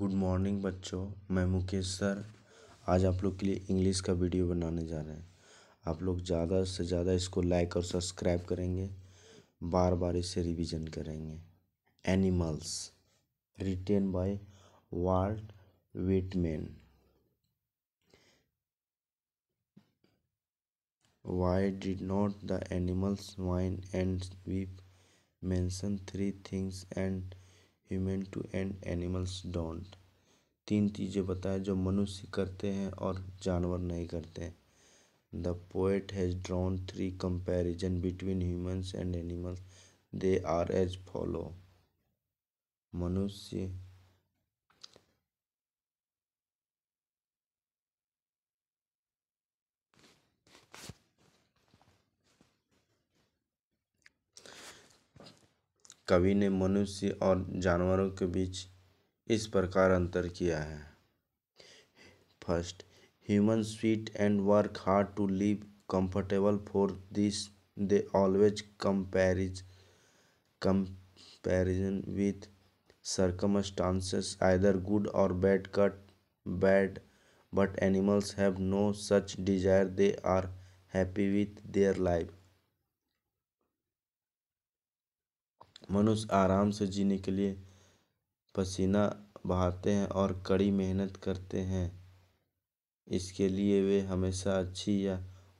Good morning बच्चों मैं Mukesh sir आज आप लोग के लिए इंग्लिश का वीडियो बनाने जा रहे हैं आप लोग ज़्यादा से ज़्यादा इसको लाइक और सब्सक्राइब करेंगे बार बार इसे रिवीजन करेंगे animals written by Walt Whitman Why did not the animals whine and weep? Mention three things and human do and animals don't तीन चीज़ें बताएं जो मनुष्य करते हैं और जानवर नहीं करते हैं the poet has drawn three comparison between humans and animals they are as follow मनुष्य कवि ने मनुष्य और जानवरों के बीच इस प्रकार अंतर किया है first human sweat and work hard to live comfortable for this they always compare comparison with circumstances either good or bad cut bad but animals have no such desire they are happy with their life मनुष्य आराम से जीने के लिए पसीना बहाते हैं और कड़ी मेहनत करते हैं इसके लिए वे हमेशा अच्छी या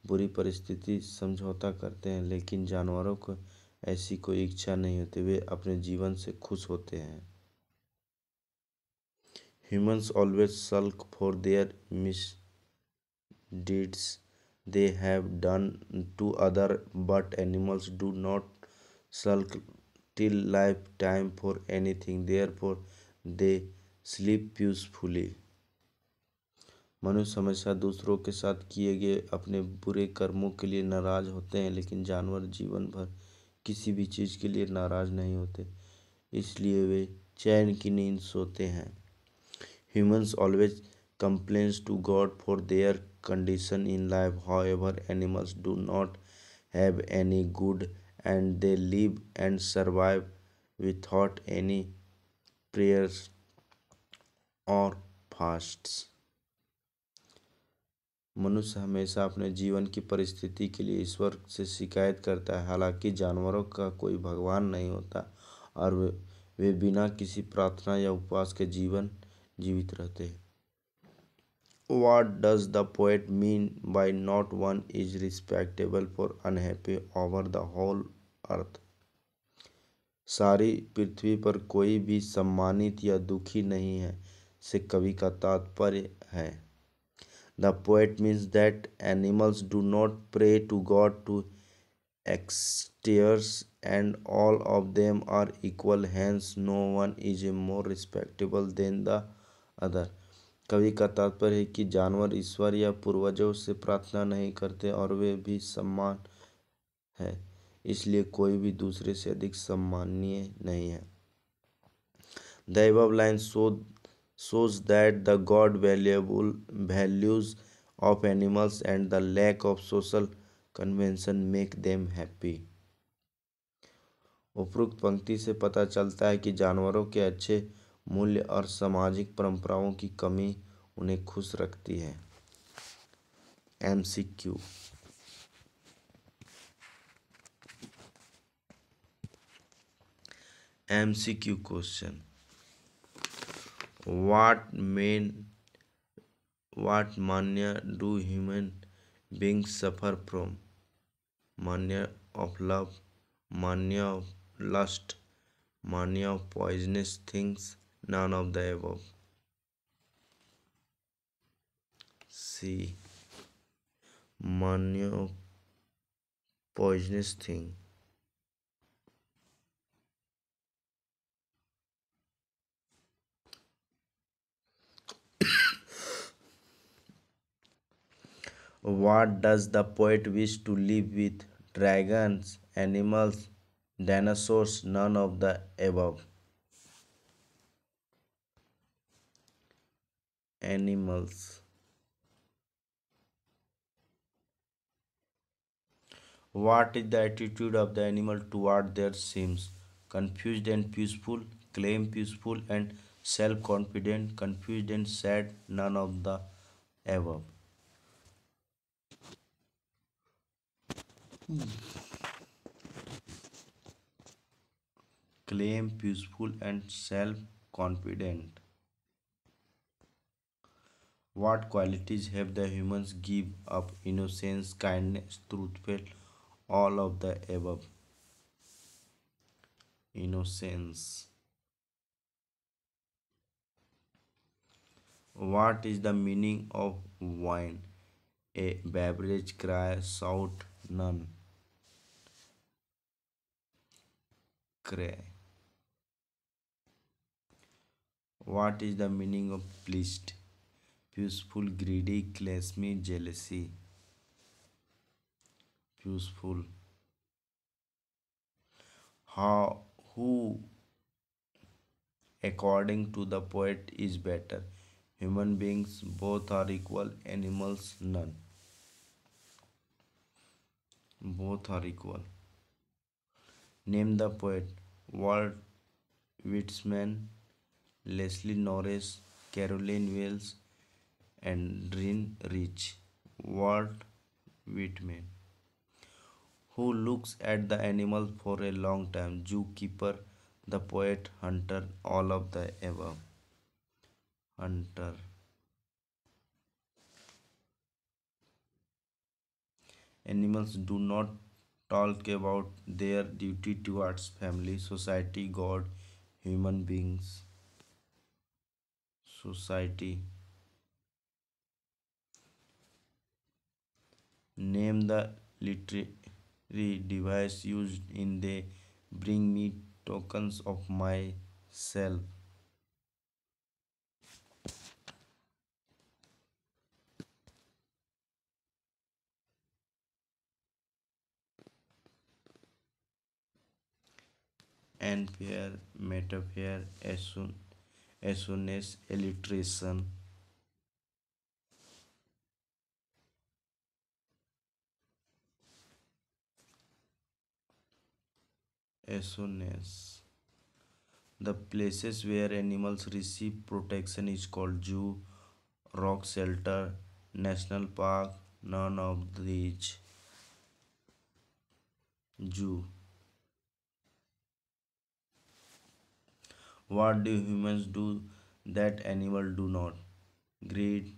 बुरी परिस्थिति समझौता करते हैं लेकिन जानवरों को ऐसी कोई इच्छा नहीं होती वे अपने जीवन से खुश होते हैं humans always sulk for their misdeeds they have done to other but animals do not sulk still life time for anything therefore they sleep peacefully मनुष्य हमेशा दूसरों के साथ किए गए अपने बुरे कर्मों के लिए नाराज होते हैं लेकिन जानवर जीवन भर किसी भी चीज़ के लिए नाराज नहीं होते इसलिए वे चैन की नींद सोते हैं humans always complains to God for their condition in life however animals do not have any good and they live and survive without any prayers और फास्ट्स मनुष्य हमेशा अपने जीवन की परिस्थिति के लिए ईश्वर से शिकायत करता है हालांकि जानवरों का कोई भगवान नहीं होता और वे, वे बिना किसी प्रार्थना या उपवास के जीवन जीवित रहते हैं What does the poet mean by not one is respectable for unhappy over the whole अर्थ सारी पृथ्वी पर कोई भी सम्मानित या दुखी नहीं है से कवि का तात्पर्य है the poet means that animals do not pray to God to एक्सटियर्स and all of them are equal hence no one is a more respectable than the other कवि का तात्पर्य है कि जानवर ईश्वर या पूर्वजों से प्रार्थना नहीं करते और वे भी सम्मान है इसलिए कोई भी दूसरे से अधिक सम्माननीय नहीं है the line so shows that the God valuable values of animals and the lack of social convention make them happy उपरोक्त पंक्ति से पता चलता है कि जानवरों के अच्छे मूल्य और सामाजिक परंपराओं की कमी उन्हें खुश रखती है M C Q M C Q question what men what mania do human being suffer from mania of love mania of lust mania of poisonous things none of the above c manure poisonous thing what does the poet wish to live with dragons animals dinosaurs none of the above animals what is the attitude of the animal toward their sims confused and peaceful claim peaceful and self-confident confused and sad none of the above claim peaceful and self-confident what qualities have the humans give up? Innocence, kindness, truthful, all of the above. Innocence. What is the meaning of wine? A beverage cry, shout, none. Cry. What is the meaning of pleased? Useful, greedy, classmate, jealousy. Useful. How, who, according to the poet, is better? Human beings, both are equal. Animals, none. Both are equal. Name the poet. Walt Whitman, Leslie Norris, Caroline Wells, and rich Walt Whitman, who looks at the animals for a long time, zookeeper, the poet, hunter, all of the above. Hunter. Animals do not talk about their duty towards family, society, God, human beings, society. Name the literary device used in the Bring Me Tokens of Myself. and pair metapair as soon as soon as alliteration as soon as the places where animals receive protection is called zoo rock shelter national park none of these zoo what do humans do that animals do not greed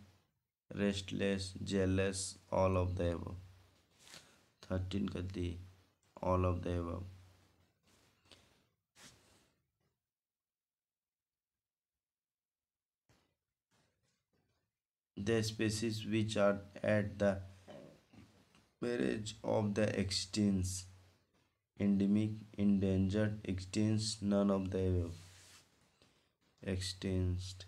restless jealous all of the above 13 कर दी all of the species which are at the peril of the extinct endemic endangered extinct none of the above extinct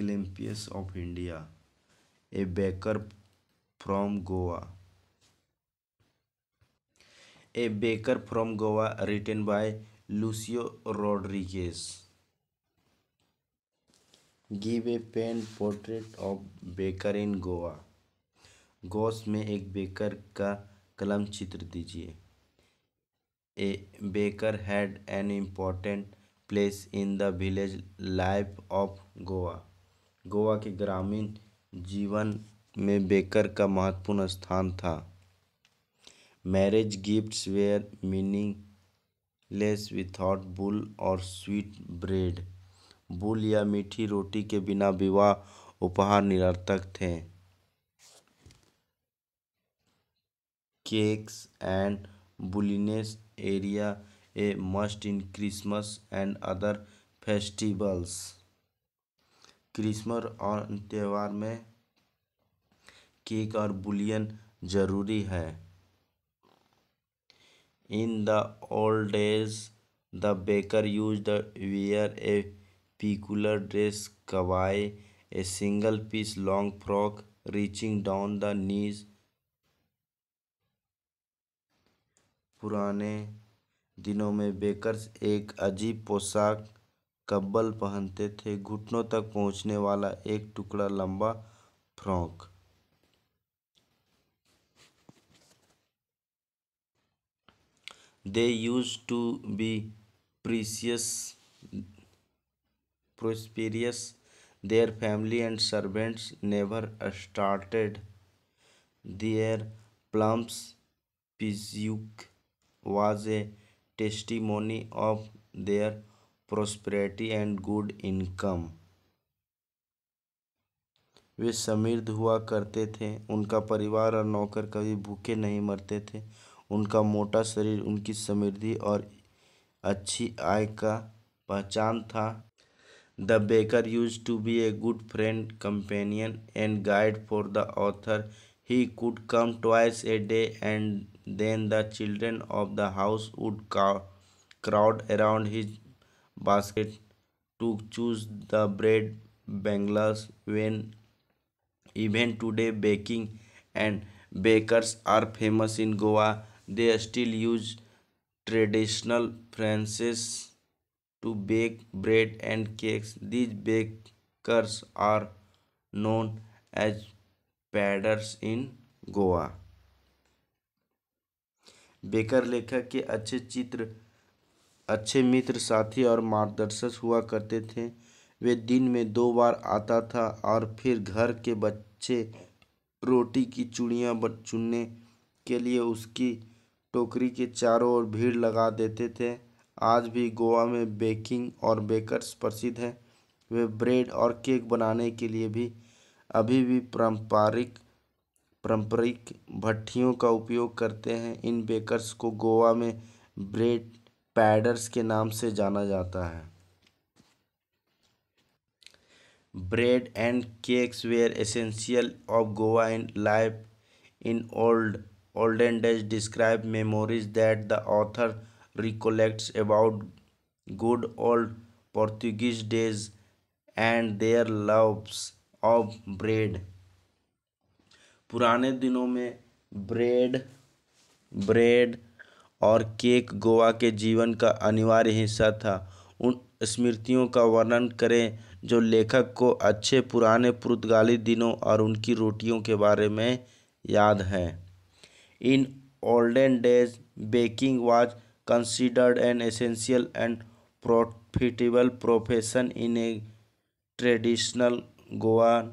glimpius of india a baker from goa a baker from goa written by Lucio Rodriguez. Give a pen portrait of baker in Goa गोस में एक baker का कलम चित्र दीजिए a baker had an important place in the village life of Goa Goa के ग्रामीण जीवन में बेकर का महत्वपूर्ण स्थान था marriage gifts were meaningless without bol or sweet bread bol या मीठी रोटी के बिना विवाह उपहार निरर्थक थे cakes and bolinhas are a a must in Christmas and other festivals Christmas और त्यौहार में केक और बुलियन जरूरी है in the old days the baker use the wear a peculiar dress kabai a single piece long frock reaching down the knees पुराने दिनों में bakers एक अजीब पोशाक कब्बल पहनते थे घुटनों तक पहुंचने वाला एक टुकड़ा लंबा frock they use to be precious prosperous their family and servants never started their plump physique was a testimony of their prosperity and good income वे समृद्ध हुआ करते थे उनका परिवार और नौकर कभी भूखे नहीं मरते थे उनका मोटा शरीर उनकी समृद्धि और अच्छी आय का पहचान था the baker use to be a good friend companion and guide for the author he could come twice a day and then the children of the house would crowd around his basket to choose the bread bangles when even today baking and bakers are famous in Goa they still use traditional furnaces to bake bread and cakes these bakers are known as paders in Goa baker लेखक के अच्छे चित्र अच्छे मित्र साथी और मार्गदर्शक हुआ करते थे वे दिन में दो बार आता था और फिर घर के बच्चे रोटी की चूड़ियाँ चुनने के लिए उसकी टोकरी के चारों ओर भीड़ लगा देते थे आज भी गोवा में बेकिंग और बेकर्स प्रसिद्ध हैं वे ब्रेड और केक बनाने के लिए भी अभी भी पारंपरिक पारंपरिक भट्टियों का उपयोग करते हैं इन बेकर्स को गोवा में ब्रेड पैडर्स के नाम से जाना जाता है bread and cakes were essential of Goa in life in old olden days describe memories that the author recollects about good old portuguese days and their loves of bread purane दिनों mein bread bread और cake Goa के जीवन का अनिवार्य हिस्सा था उन स्मृतियों का वर्णन करें जो लेखक को अच्छे पुराने पुर्तगाली दिनों और उनकी रोटियों के बारे में याद है In olden days, baking was considered an essential and profitable profession in a traditional Goan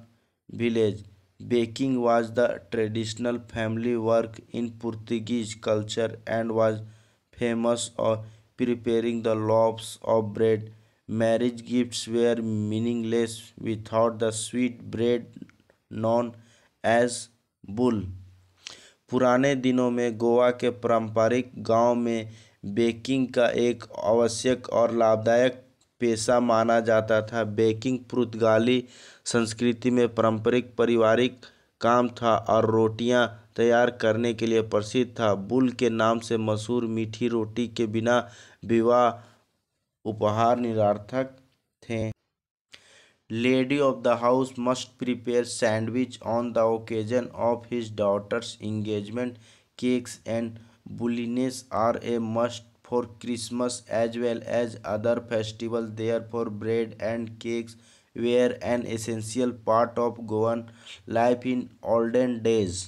village. Baking was the traditional family work in Portuguese culture and was famous for preparing the loaves of bread. Marriage gifts were meaningless without the sweet bread known as bull. पुराने दिनों में गोवा के पारंपरिक गाँव में baking का एक आवश्यक और लाभदायक पेशा माना जाता था बेकिंग पुर्तगाली संस्कृति में पारंपरिक पारिवारिक काम था और रोटियां तैयार करने के लिए प्रसिद्ध था बुल के नाम से मशहूर मीठी रोटी के बिना विवाह उपहार निरार्थक थे lady of the house must prepare sandwich on the occasion of his daughter's engagement cakes and bolinhas are a must for Christmas as well as other festival therefore bread and cakes were an essential part of Goan life in olden days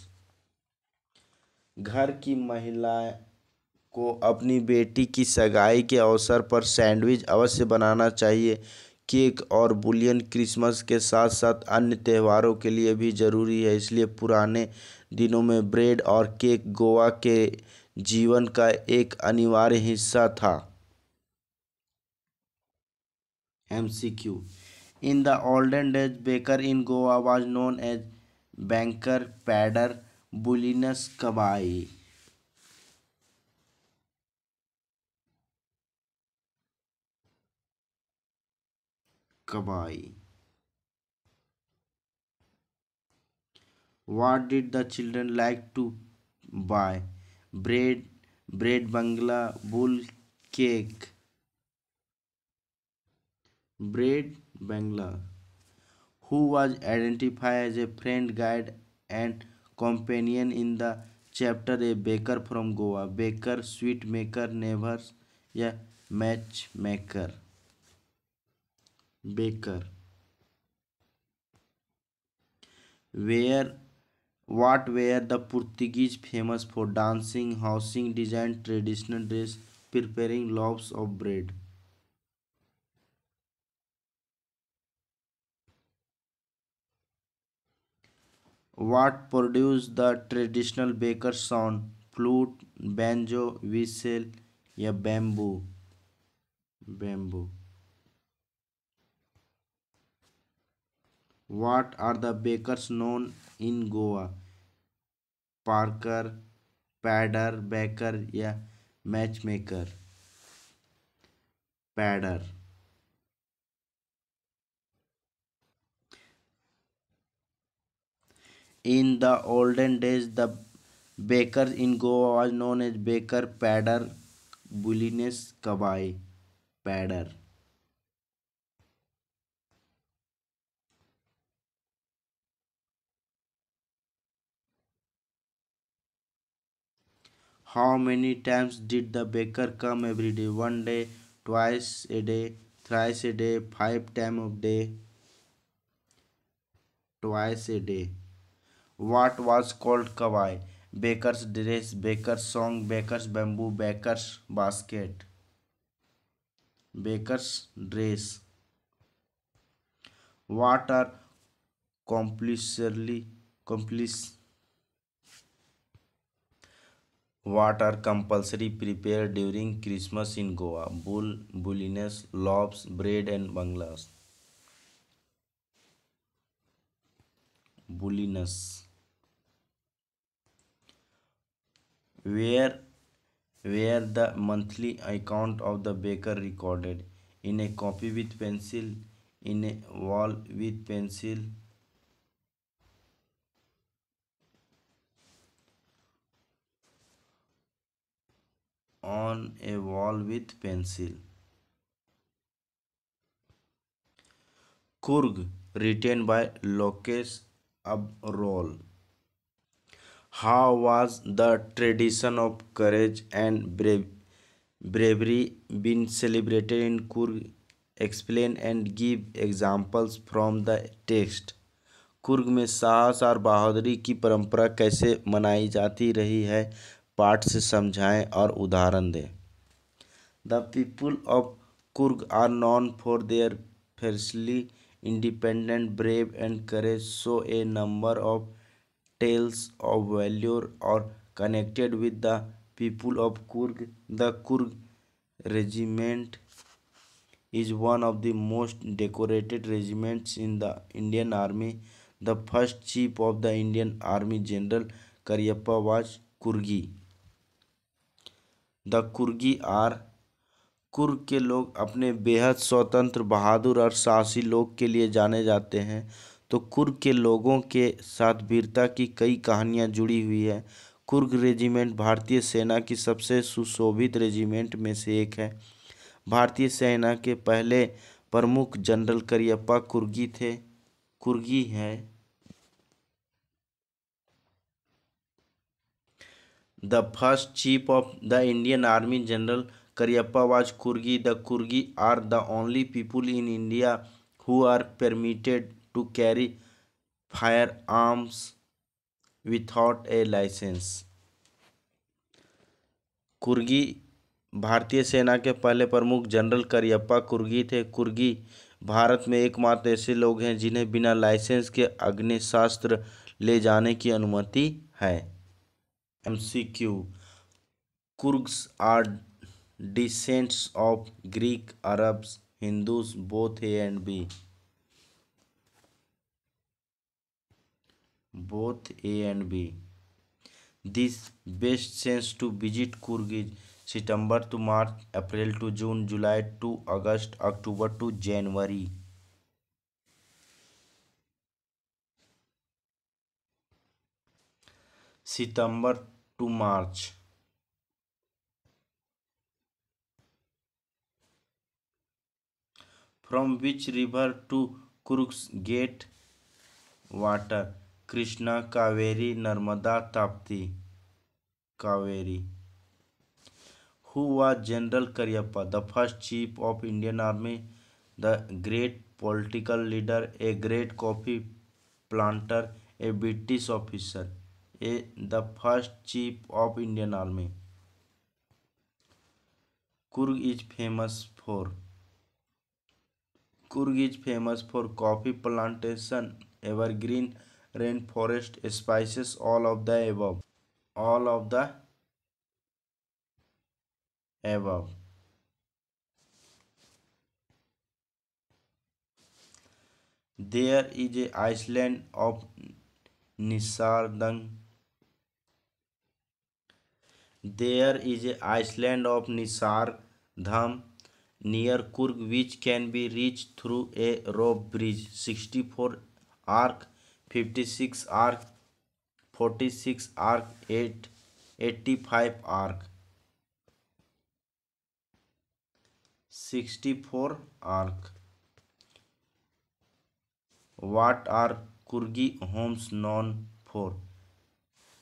घर की महिलाएं को अपनी बेटी की सगाई के अवसर पर सैंडविच अवश्य बनाना चाहिए केक और बुलियन क्रिसमस के साथ साथ अन्य त्योहारों के लिए भी ज़रूरी है इसलिए पुराने दिनों में ब्रेड और केक गोवा के जीवन का एक अनिवार्य हिस्सा था M C Q in the olden days baker in Goa was known as banker pader bolinhas kabai कमाई what did the children like to buy bread bread bangle bol cake bread bangle who was identify as a friend guide and companion in the chapter a baker from Goa baker sweet maker नेवर्स या match maker baker where what were the portuguese famous for dancing housing design traditional dress preparing loaves of bread what produced the traditional baker sound flute banjo whistle या bamboo bamboo what are the bakers known in Goa Parker pader baker या match maker pader in the olden days the baker in Goa was known as baker pader बुलिनेस कबाई pader How many times did the baker come every day? One day, twice a day, thrice a day, five times a day, twice a day. What was called kawai? Baker's dress, baker's song, baker's bamboo, baker's basket. Baker's dress. What are compulsorily complice what are compulsory prepared during Christmas in Goa? Bull, bulliness, lobs, bread and banglas. Bulliness. Where where the monthly account of the baker recorded in a copy with pencil in a wall with pencil on a wall with pencil. Kurg written by Lokesh Abrol. How was the tradition of courage and brave, bravery been celebrated in Kurg? Explain and give examples from the text. Coorg में साहस और बहादुरी की परंपरा कैसे मनाई जाती रही है पाठ से समझाएं और उदाहरण दें the people of Coorg are known for their fiercely independent brave and courage so a number of tales of valour are connected with the people of Coorg the Coorg regiment is one of the most decorated regiments in the Indian army the first chief of the Indian army general Cariappa was Coorgi the Coorgi are Coorg के लोग अपने बेहद स्वतंत्र बहादुर और साहसी लोग के लिए जाने जाते हैं तो कुर्ग के लोगों के साथ वीरता की कई कहानियां जुड़ी हुई है कुर्ग रेजिमेंट भारतीय सेना की सबसे सुशोभित रेजिमेंट में से एक है भारतीय सेना के पहले प्रमुख जनरल करियप्पा कुर्गी थे कुर्गी हैं the first chief of the Indian army general Cariappa was Coorgi the Coorgi are the only people in India who are permitted to carry firearms without a licence Coorgi भारतीय सेना के पहले प्रमुख जनरल करियप्पा कुर्गी थे कुर्गी भारत में एकमात्र ऐसे लोग हैं जिन्हें बिना लाइसेंस के अग्निशास्त्र ले जाने की अनुमति है M C Q Coorgs are descendants of Greek Arabs Hindus both A and B both A and B this best season to visit Coorg is September to March April to June July to August October to January September to March from which river to Coorgs get water Krishna Kaveri Narmada Tapti Kaveri who was general Cariappa the first chief of Indian army the great political leader A great coffee planter a British officer a the first chief of Indian army Coorg is famous for Coorg is famous for coffee plantation evergreen rain forest spices all of the above all of the above there is a island of Nisargadhama there is a island of Nisargadhama near Coorg which can be reach through a rope bridge sixty four arc fifty six arc forty six arc eight eighty five arc sixty four arc what are Coorgi homes known for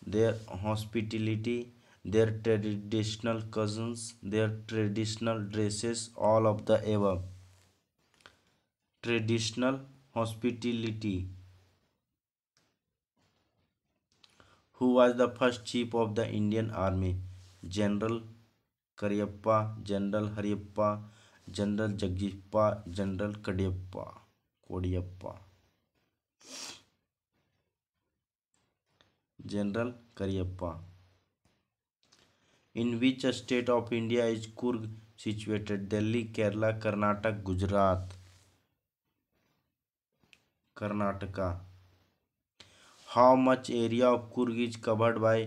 their hospitality their traditional cousins, their traditional dresses, all of the above. Traditional hospitality. Who was the first chief of the Indian army? General Karyappa, General Hariappa, General Jagippa, General Kadiappa, Kadiappa, General Karyappa. In which state of India is Coorg situated Delhi Kerala Karnataka Gujarat Karnataka how much area of Coorg is covered by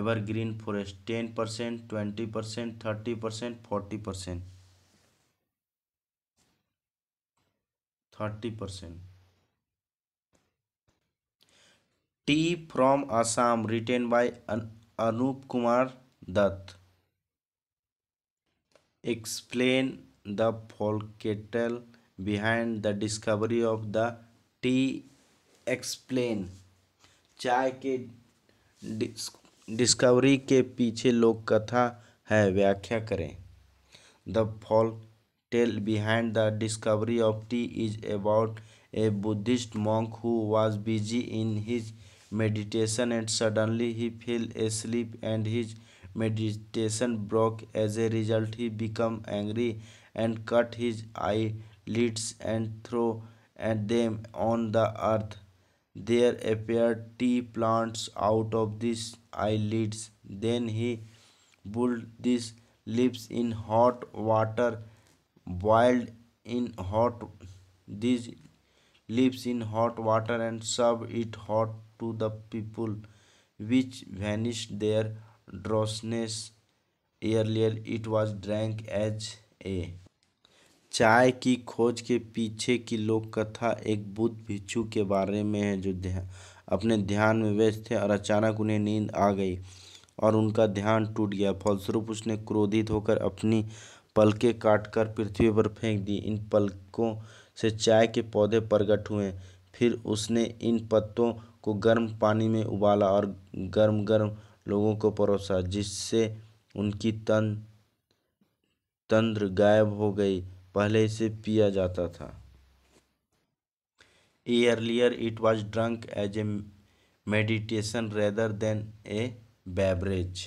evergreen forest ten percent twenty percent thirty percent forty percent thirty percent tea from Assam written by Anoop Kumar Dutt explain the tale behind the discovery of the tea explain चाय के discovery के पीछे लोक कथा है व्याख्या करें the folk tale behind the discovery of tea is about a Buddhist monk who was busy in his meditation and suddenly he fell asleep and his meditation broke. As a result, he became angry and cut his eyelids and threw at them on the earth. There appeared tea plants out of these eyelids. Then he boiled these leaves in hot water, boiled in hot these leaves in hot water and served it hot to the people, which vanished there drowsiness earlier it was drank as a चाय की खोज के पीछे की लोक कथा एक बुद्ध भिक्षु के बारे में है जो ध्यान अपने ध्यान में व्यस्त थे और अचानक उन्हें नींद आ गई और उनका ध्यान टूट गया फलस्वरूप उसने क्रोधित होकर अपनी पलकें काटकर पृथ्वी पर फेंक दी इन पलकों से चाय के पौधे प्रकट हुए फिर उसने इन पत्तों को गर्म पानी में उबाला और गर्म गर्म लोगों को परोसा जिससे उनकी तन तंद्र गायब हो गई पहले इसे पिया जाता था earlier it was drunk as a meditation rather than a beverage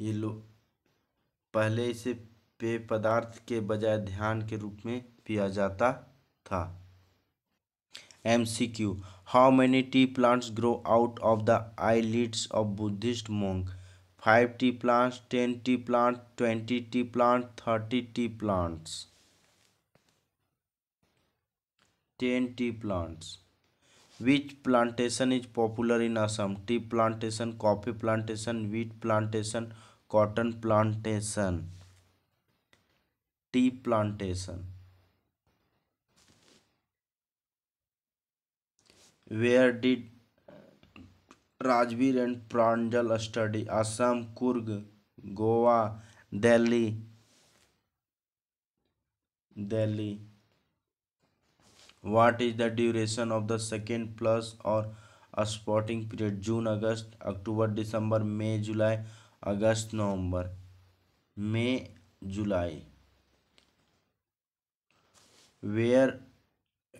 ये लोग पहले इसे पेय पदार्थ के बजाय ध्यान के रूप में पिया जाता था M C Q How many tea plants grow out of the eyelids of Buddhist monk? 5 tea plants, 10 tea plants, 20 tea plants, 30 tea plants. 10 tea plants. Which plantation is popular in Assam? Tea plantation, coffee plantation, wheat plantation, cotton plantation. Tea plantation. Where did Rajveer and Pranjal study Assam Coorg Goa Delhi Delhi what is the duration of the second flush or spotting period June August October December May July August November May July where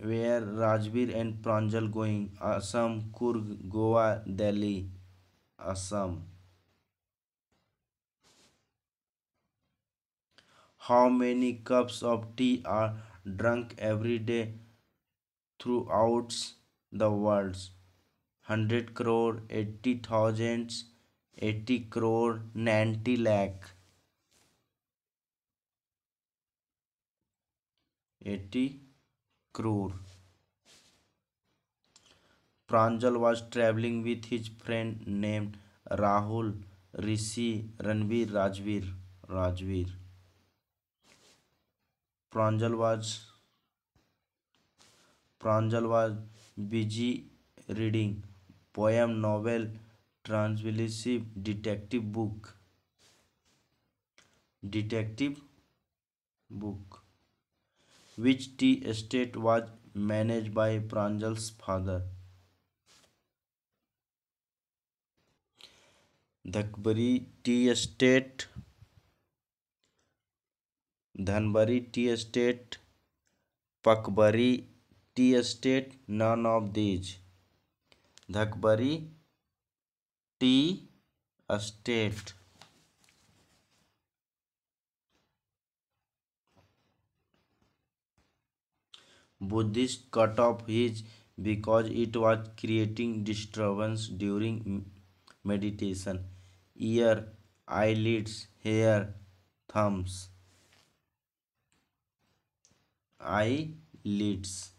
where Rajveer and Pranjal going Assam Coorg Goa Delhi Assam how many cups of tea are drunk every day throughout the world hundred crore eighty thousand eighty crore ninety lakh eighty क्रूर प्रांजल was travelling with his friend named Rahul Rishi Ranveer Rajveer Rajveer Pranjal was Pranjal was busy reading poem novel ट्रांसविलिशिव detective book detective book which tea estate was manage by Pranjal's father Dhakbari tea estate Dhanbari tea estate Pakbari tea estate none of these Dhakbari tea estate Buddhists cut off his because it was creating disturbance during meditation. Ear, eyelids, hair, thumbs. Eyelids.